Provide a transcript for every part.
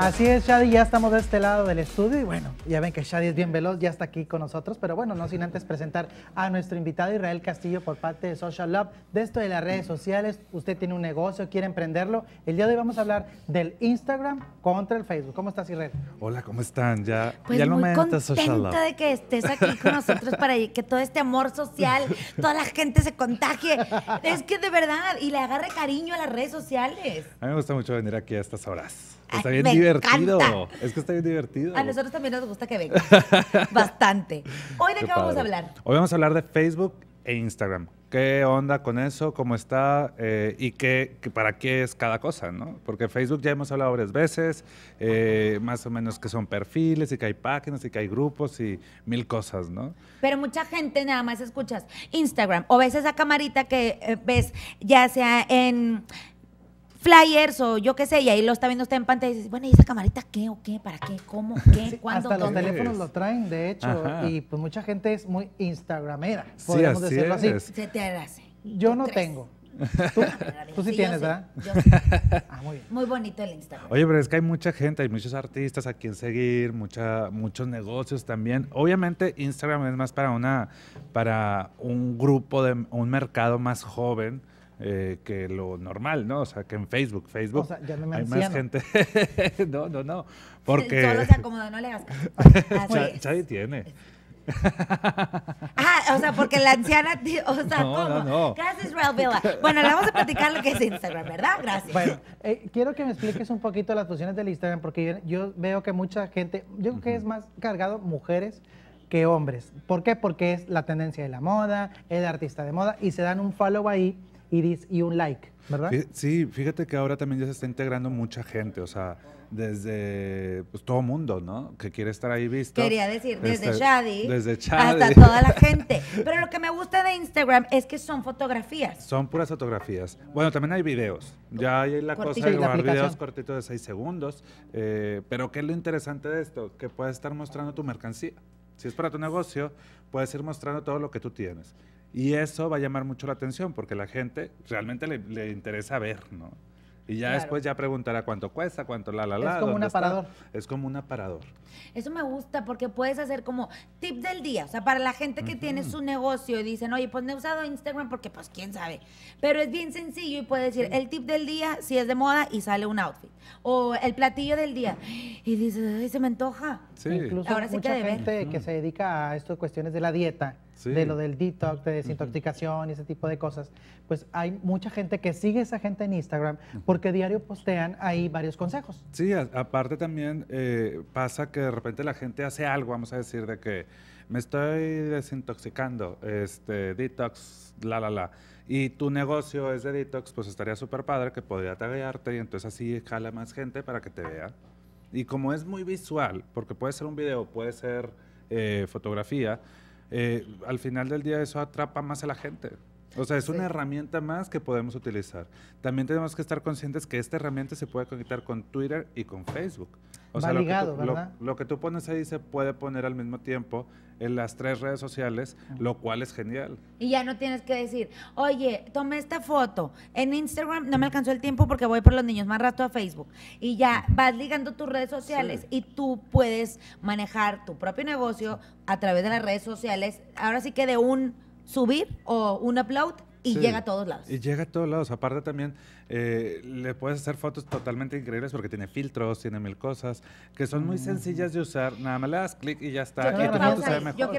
Así es, Shadi, ya estamos de este lado del estudio y bueno, ya ven que Shadi es bien veloz, ya está aquí con nosotros, pero bueno, no sin antes presentar a nuestro invitado Israel Castillo por parte de Social Love, De esto de las redes sociales, usted tiene un negocio, quiere emprenderlo. El día de hoy vamos a hablar del Instagram contra el Facebook. ¿Cómo estás, Israel? Hola, ¿cómo están? Ya, pues no me gusta Social Lab. de que estés aquí con nosotros para que todo este amor social, toda la gente se contagie. Es que de verdad, y le agarre cariño a las redes sociales. A mí me gusta mucho venir aquí a estas horas. Está bien divertido. Es que está bien divertido. A nosotros también nos gusta que venga. Bastante. Hoy de qué, vamos a hablar. Hoy vamos a hablar de Facebook e Instagram. ¿Qué onda con eso? ¿Cómo está? Eh, ¿Y qué, para qué es cada cosa? ¿no? Porque Facebook ya hemos hablado varias veces, eh, más o menos que son perfiles y que hay páginas y que hay grupos y mil cosas, ¿no? Pero mucha gente nada más escuchas Instagram o ves esa camarita que eh, ves ya sea en flyers o yo qué sé, y ahí lo está viendo usted en pantalla y dice, bueno, ¿y esa camarita qué o qué? ¿Para qué? ¿Cómo? ¿Qué? Sí, ¿Cuándo? Hasta los teléfonos lo traen, de hecho, y pues mucha gente es muy instagramera, podemos así decirlo así. Se te hace. Yo no tengo. Tú, sí, tienes, ¿verdad? Yo sí. Ah, muy bien. Muy bonito el Instagram. Oye, pero es que hay mucha gente, hay muchos artistas a quien seguir, mucha, muchos negocios también. Obviamente Instagram es más para una, para un grupo de un mercado más joven eh, que lo normal, ¿no? O sea, que en Facebook, Facebook o sea, ya no me hay más gente. no, no, no. Porque... Solo se acomoda, no le hagas Chadi tiene. ah, o sea, porque la anciana, o sea, no, ¿cómo? No, no. Gracias, Bueno, le vamos a platicar lo que es Instagram, ¿verdad? Gracias. Bueno, eh, quiero que me expliques un poquito las funciones del Instagram, porque yo, veo que mucha gente, yo creo que es más cargado mujeres que hombres. ¿Por qué? Porque es la tendencia de la moda, el artista de moda, y se dan un follow ahí y un like, ¿verdad? Sí, fíjate que ahora también ya se está integrando mucha gente, o sea, desde pues, todo mundo, ¿no? Que quiere estar ahí visto. Quería decir, desde este, Shadi, desde Shadi. hasta toda la gente. Pero lo que me gusta de Instagram es que son fotografías. Son puras fotografías. Bueno, también hay videos. Ya hay la cosa de grabar videos cortitos de seis segundos. Eh, pero ¿qué es lo interesante de esto? Que puedes estar mostrando tu mercancía. Si es para tu negocio, puedes ir mostrando todo lo que tú tienes. Y eso va a llamar mucho la atención porque la gente realmente le, interesa ver, ¿no? Y ya después ya preguntará cuánto cuesta, cuánto la la la. Es como un aparador. Es como un aparador. Eso me gusta porque puedes hacer como tip del día. O sea, para la gente que tiene su negocio y dicen, oye, pues no he usado Instagram porque pues quién sabe. Pero es bien sencillo y puedes decir, el tip del día si es de moda y sale un outfit. O el platillo del día. Y dices, ay, se me antoja. Sí. Incluso Ahora sí que gente que se dedica a estas cuestiones de la dieta de lo del detox, de desintoxicación y ese tipo de cosas, pues hay mucha gente que sigue a esa gente en Instagram porque diario postean ahí varios consejos. Sí, aparte también eh, pasa que de repente la gente hace algo, vamos a decir, de que me estoy desintoxicando, este, detox, la, la, la. Y tu negocio es de detox, pues estaría súper padre que podría taguearte y entonces así jala más gente para que te vea. Y como es muy visual, porque puede ser un video, puede ser eh, fotografía, eh, al final del día eso atrapa más a la gente. O sea, es una herramienta más que podemos utilizar. También tenemos que estar conscientes que esta herramienta se puede conectar con Twitter y con Facebook. O sea, lo, que tú, pones ahí se puede poner al mismo tiempo en las tres redes sociales, ah. lo cual es genial. Y ya no tienes que decir, oye, tomé esta foto en Instagram, no me alcanzó el tiempo porque voy por los niños, más rato a Facebook. Y ya vas ligando tus redes sociales y tú puedes manejar tu propio negocio a través de las redes sociales. Ahora sí que de un subir o un upload y llega a todos lados. Y llega a todos lados. Aparte también eh, le puedes hacer fotos totalmente increíbles porque tiene filtros, tiene mil cosas que son muy mm. sencillas de usar. Nada más le das clic y ya está. Yo quiero,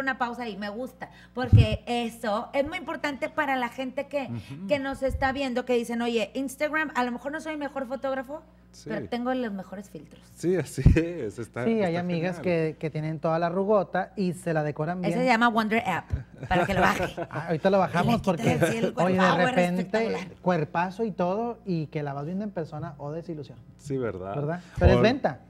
una pausa ahí. me gusta. Porque eso es muy importante para la gente que, que nos está viendo, que dicen, oye, Instagram, a lo mejor no soy el mejor fotógrafo, pero tengo los mejores filtros. Sí, así es. Está, sí, hay amigas que, que, tienen toda la rugota y se la decoran bien. Ese se llama Wonder App para que lo baje. Ah, ahorita lo bajamos porque, hoy de repente, cuerpazo y todo, y que la vas viendo en persona, o oh, desilusión. Sí, ¿verdad? ¿Verdad? Pero es venta.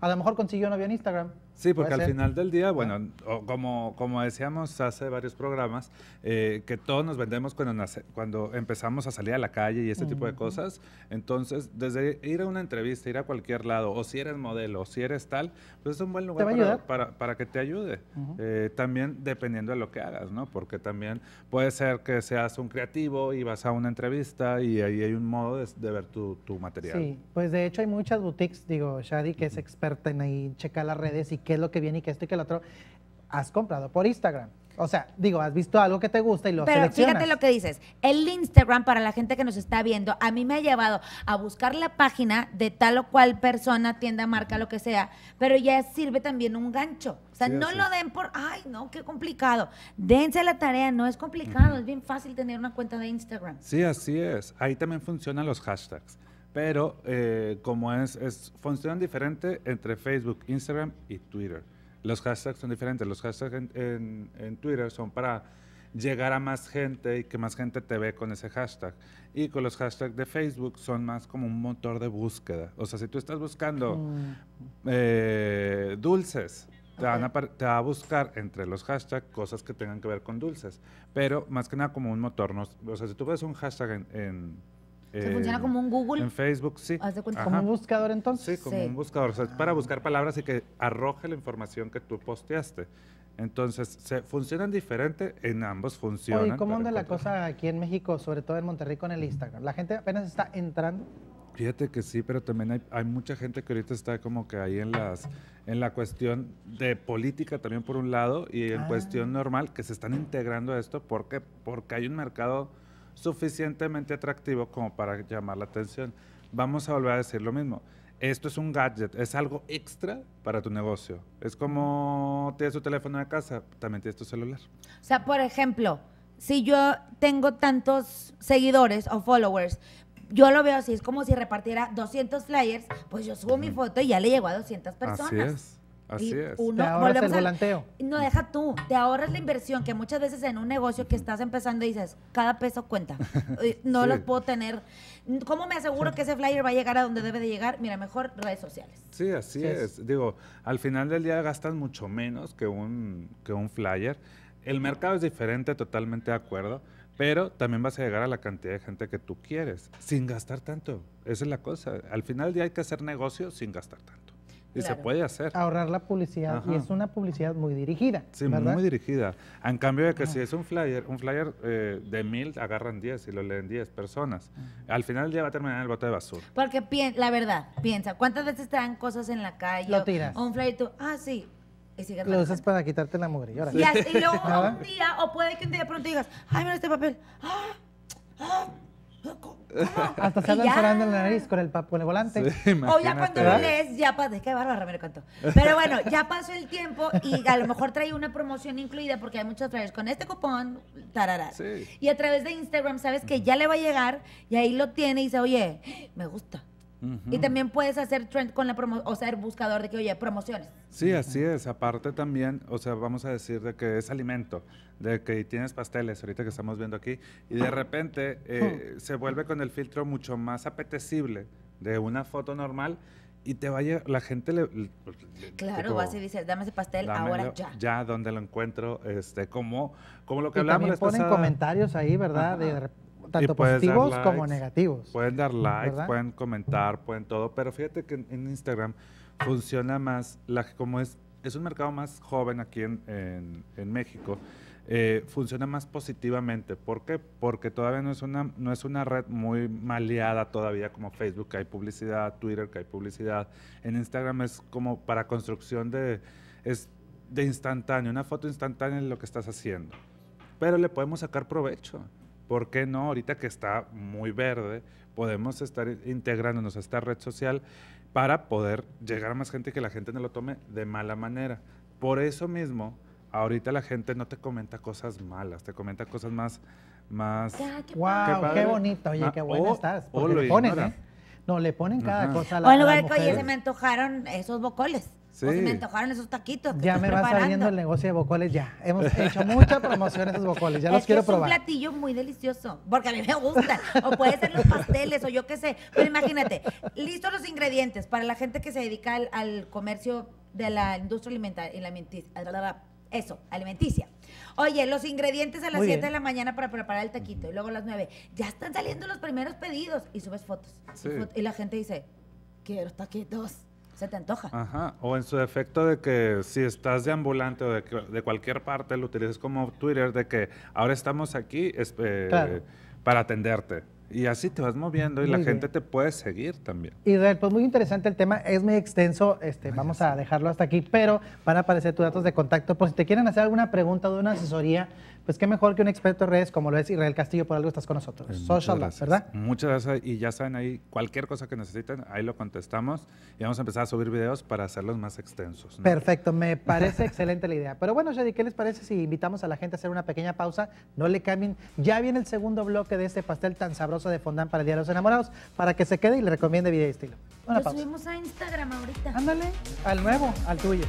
A lo mejor consiguió un en Instagram. Sí, porque al final del día, ah. bueno, como, como decíamos hace varios programas, eh, que todos nos vendemos cuando, cuando empezamos a salir a la calle y este tipo de cosas. Entonces, desde ir a una entrevista, ir a cualquier lado, o si eres modelo, o si eres tal, pues es un buen lugar para, para, que te ayude. Eh, también dependiendo de lo que hagas, ¿no? Porque también puede ser que seas un creativo y vas a una entrevista y ahí hay un modo de, ver tu, material. Sí, pues de hecho hay muchas boutiques, digo, Shadi, que es experta en ahí checar las redes y qué es lo que viene y qué esto y qué lo otro. Has comprado por Instagram. O sea, digo, has visto algo que te gusta y lo Pero fíjate lo que dices. El Instagram, para la gente que nos está viendo, a mí me ha llevado a buscar la página de tal o cual persona, tienda, marca, lo que sea, pero ya sirve también un gancho. O sea, no lo den por, ay, no, qué complicado. Dense la tarea, no es complicado, es bien fácil tener una cuenta de Instagram. Sí, así es. Ahí también funcionan los hashtags. Pero eh, como es, es, funcionan diferente entre Facebook, Instagram y Twitter. Los hashtags son diferentes. Los hashtags en, Twitter son para llegar a más gente y que más gente te ve con ese hashtag. Y con los hashtags de Facebook son más como un motor de búsqueda. O sea, si tú estás buscando mm. eh, dulces, te, van a, va a buscar entre los hashtags cosas que tengan que ver con dulces. Pero más que nada como un motor. No, o sea, si tú ves un hashtag en eh, se funciona como un Google. En Facebook, sí. Como un buscador entonces. Sí, como un buscador. O sea, es para ah. buscar palabras y que arroje la información que tú posteaste. Entonces, se funcionan diferente, en ambos funcionan. ¿cómo anda la cosa aquí en México, sobre todo en Monterrey con el Instagram? La gente apenas está entrando. Fíjate que sí, pero también hay, mucha gente que ahorita está como que ahí en las en la cuestión de política también por un lado y en ah. cuestión normal que se están integrando a esto porque porque hay un mercado suficientemente atractivo como para llamar la atención. Vamos a volver a decir lo mismo. Esto es un gadget, es algo extra para tu negocio. Es como tienes tu teléfono de casa, también tienes tu celular. O sea, por ejemplo, si yo tengo tantos seguidores o followers, yo lo veo así, es como si repartiera 200 flyers, pues yo subo mi foto y ya le llego a 200 personas. Así Así es. Uno, te ahorras el no, deja tú, te ahorras la inversión que muchas veces en un negocio que estás empezando dices, cada peso cuenta, no lo los puedo tener. ¿Cómo me aseguro que ese flyer va a llegar a donde debe de llegar? Mira, mejor redes sociales. Sí, así es. Digo, al final del día gastas mucho menos que un, que un flyer. El mercado es diferente, totalmente de acuerdo, pero también vas a llegar a la cantidad de gente que tú quieres, sin gastar tanto. Esa es la cosa. Al final del día hay que hacer negocio sin gastar tanto. Y se puede hacer. Ahorrar la publicidad. Y es una publicidad muy dirigida. Sí, muy dirigida. En cambio de que si es un flyer, un flyer eh, de mil, agarran diez y lo leen diez personas. Al final día va a terminar en el bote de basura. Porque la verdad, piensa, ¿cuántas veces te dan cosas en la calle? Lo tiras. O un flyer tú, ah, sí, y lo usas para quitarte la mugre. Y, así, y luego un día, o puede que un día pronto digas, ay, mira este papel. Ah, ah, hasta se andan sonando la nariz con el, volante. o ya cuando lo lees, ya pasó. Es que bárbaro, Ramiro cantó Pero bueno, ya pasó el tiempo y a lo mejor trae una promoción incluida porque hay muchos trailers con este cupón, tarará. Y a través de Instagram sabes que ya le va a llegar y ahí lo tiene y dice, oye, me gusta y también puedes hacer trend con la promoción, o ser buscador de que, oye, promociones. Sí, así es. Aparte también, o sea, vamos a decir de que es alimento, de que tienes pasteles, ahorita que estamos viendo aquí, y de repente eh, se vuelve con el filtro mucho más apetecible de una foto normal y te vaya, la gente le... Pues, claro, vas y dame ese pastel ahora ya. Ya, donde lo encuentro, este, como, como lo que y hablamos. También ponen comentarios ahí, ¿verdad? De, tanto positivos como negativos. Pueden dar likes, pueden comentar, pueden todo, pero fíjate que en, Instagram funciona más, la, como es, es un mercado más joven aquí en, México, eh, funciona más positivamente. ¿Por qué? Porque todavía no es, una, no es una red muy maleada todavía como Facebook, que hay publicidad, Twitter, que hay publicidad. En Instagram es como para construcción de, es de instantáneo, una foto instantánea de lo que estás haciendo. Pero le podemos sacar provecho. ¿Por qué no? Ahorita que está muy verde, podemos estar integrándonos a esta red social para poder llegar a más gente y que la gente no lo tome de mala manera. Por eso mismo, ahorita la gente no te comenta cosas malas, te comenta cosas más... más qué, wow, qué, bonito, oye, qué bueno estás. le ¿eh? No, le ponen cada cosa a la O en lugar que, oye, se me antojaron esos bocoles. Sí. me antojaron esos taquitos. ya me va saliendo el negocio de bocoles, ya. Hemos hecho mucha promoción de esos bocoles, ya los quiero es probar. un platillo muy delicioso, porque a mí me gusta, O puede ser los pasteles, o yo qué sé. Pero imagínate, listos los ingredientes para la gente que se dedica al, comercio de la industria alimentaria, eso, alimenticia. Oye, los ingredientes a las 7 de la mañana para preparar el taquito y luego a las 9. Ya están saliendo los primeros pedidos y subes fotos. Y, la gente dice, quiero taquitos se te antoja. Ajá, o en su efecto de que si estás de ambulante o de, cualquier parte, lo utilices como Twitter, de que ahora estamos aquí eh, para atenderte. Y así te vas moviendo y la gente te puede seguir también. Israel, pues muy interesante el tema, es muy extenso, este, vamos a dejarlo hasta aquí, pero van a aparecer tus datos de contacto por pues, si te quieren hacer alguna pregunta o una asesoría pues qué mejor que un experto en redes como lo es Israel Castillo, por algo estás con nosotros. Eh, Social ¿verdad? Muchas gracias y ya saben ahí, cualquier cosa que necesiten, ahí lo contestamos y vamos a empezar a subir videos para hacerlos más extensos. Perfecto, me parece excelente la idea. Pero bueno, Shadi, ¿qué les parece si invitamos a la gente a hacer una pequeña pausa? No le cambien, ya viene el segundo bloque de este pastel tan sabroso de fondant para el Día de los Enamorados, para que se quede y le recomiende video y estilo. Una lo subimos a Instagram ahorita. Ándale, al nuevo, al tuyo.